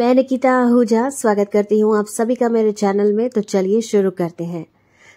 मैं निकिता आहूजा स्वागत करती हूँ आप सभी का मेरे चैनल में तो चलिए शुरू करते हैं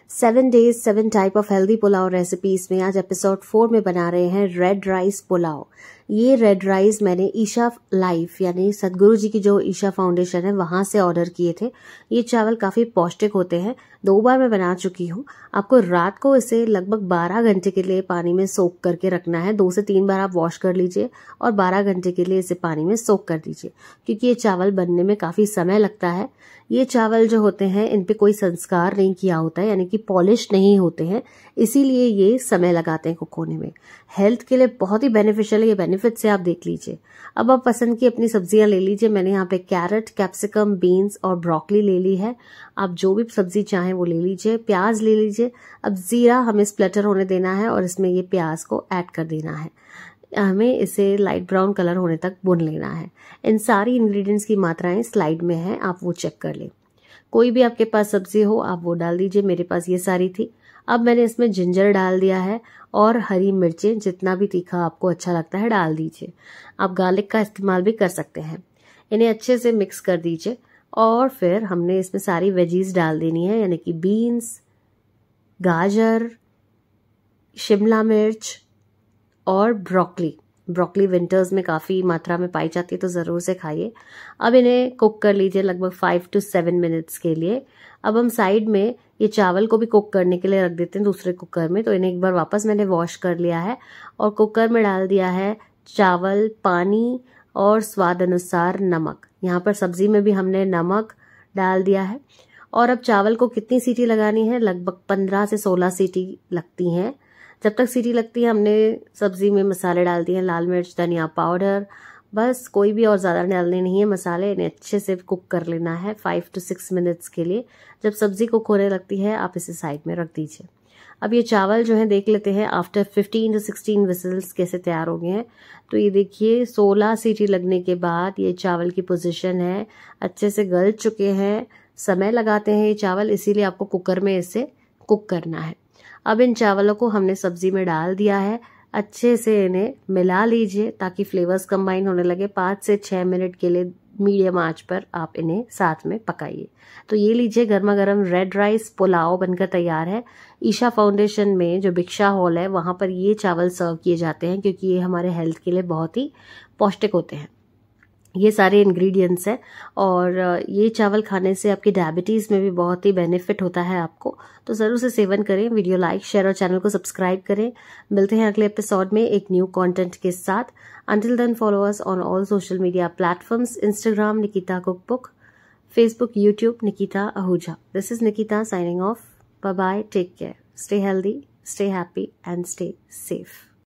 seven days seven type of healthy pulao recipes में आज एपिसोड फोर में बना रहे हैं रेड राइस पुलाव ये रेड राइस मैंने ईशा लाइफ यानी सदगुरु जी की जो ईशा फाउंडेशन है वहां से ऑर्डर किए थे ये चावल काफ़ी पौष्टिक होते हैं दो बार मैं बना चुकी हूँ आपको रात को इसे लगभग 12 घंटे के लिए पानी में सोख करके रखना है दो से तीन बार आप वॉश कर लीजिए और 12 घंटे के लिए इसे पानी में सोख कर दीजिए क्योंकि ये चावल बनने में काफ़ी समय लगता है ये चावल जो होते हैं इन पे कोई संस्कार नहीं किया होता है यानी कि पॉलिश नहीं होते हैं इसीलिए ये समय लगाते हैं कुकोने में हेल्थ के लिए बहुत ही बेनिफिशियल है ये बेनिफिट है आप देख लीजिए अब आप पसंद की अपनी सब्जियां ले लीजिए मैंने यहाँ पे कैरेट कैप्सिकम बीन्स और ब्रोकली ले ली है आप जो भी सब्जी चाहें वो ले लीजिए प्याज ले लीजिए अब ज़ीरा हमें स्प्लेटर होने देना है और इसमें ये प्याज को ऐड कर देना है हमें इसे लाइट ब्राउन कलर होने तक बुन लेना है इन सारी इंग्रेडिएंट्स की मात्राएं स्लाइड में है आप वो चेक कर लें कोई भी आपके पास सब्जी हो आप वो डाल दीजिए मेरे पास ये सारी थी अब मैंने इसमें जिंजर डाल दिया है और हरी मिर्चें जितना भी तीखा आपको अच्छा लगता है डाल दीजिए आप गार्लिक का इस्तेमाल भी कर सकते हैं इन्हें अच्छे से मिक्स कर दीजिए और फिर हमने इसमें सारी वेजीज डाल देनी है यानी कि बीन्स गाजर शिमला मिर्च और ब्रोकली ब्रोकली विंटर्स में काफ़ी मात्रा में पाई जाती है तो ज़रूर से खाइए अब इन्हें कुक कर लीजिए लगभग फाइव टू सेवन मिनट्स के लिए अब हम साइड में ये चावल को भी कुक करने के लिए रख देते हैं दूसरे कुकर में तो इन्हें एक बार वापस मैंने वॉश कर लिया है और कुकर में डाल दिया है चावल पानी और स्वाद अनुसार नमक यहाँ पर सब्जी में भी हमने नमक डाल दिया है और अब चावल को कितनी सीटी लगानी है लगभग पंद्रह से सोलह सीटी लगती हैं जब तक सीटी लगती है हमने सब्जी में मसाले डाल दिए हैं लाल मिर्च धनिया पाउडर बस कोई भी और ज़्यादा डालने नहीं है मसाले इन्हें अच्छे से कुक कर लेना है फाइव टू सिक्स मिनट्स के लिए जब सब्ज़ी कुक होने लगती है आप इसे साइड में रख दीजिए अब ये चावल जो है देख लेते हैं after fifteen to sixteen whistles कैसे तैयार हो गए हैं तो ये देखिए सोलह सीटी लगने के बाद ये चावल की पोजिशन है अच्छे से गल चुके हैं समय लगाते हैं ये चावल इसीलिए आपको कुकर में इसे कुक करना है अब इन चावलों को हमने सब्जी में डाल दिया है अच्छे से इन्हें मिला लीजिए ताकि फ्लेवर्स कंबाइन होने लगे पाँच से छः मिनट के लिए मीडियम आंच पर आप इन्हें साथ में पकाइए तो ये लीजिए गर्मा गर्म रेड राइस पुलाव बनकर तैयार है ईशा फाउंडेशन में जो भिक्षा हॉल है वहाँ पर ये चावल सर्व किए जाते हैं क्योंकि ये हमारे हेल्थ के लिए बहुत ही पौष्टिक होते हैं ये सारे इंग्रेडिएंट्स हैं और ये चावल खाने से आपके डायबिटीज़ में भी बहुत ही बेनिफिट होता है आपको तो ज़रूर से सेवन करें वीडियो लाइक शेयर और चैनल को सब्सक्राइब करें मिलते हैं अगले एपिसोड में एक न्यू कंटेंट के साथ until then followers on all social media platforms Instagram Nikita cookbook Facebook YouTube Nikita Ahuja this is Nikita signing off bye bye take care stay healthy stay happy and stay safe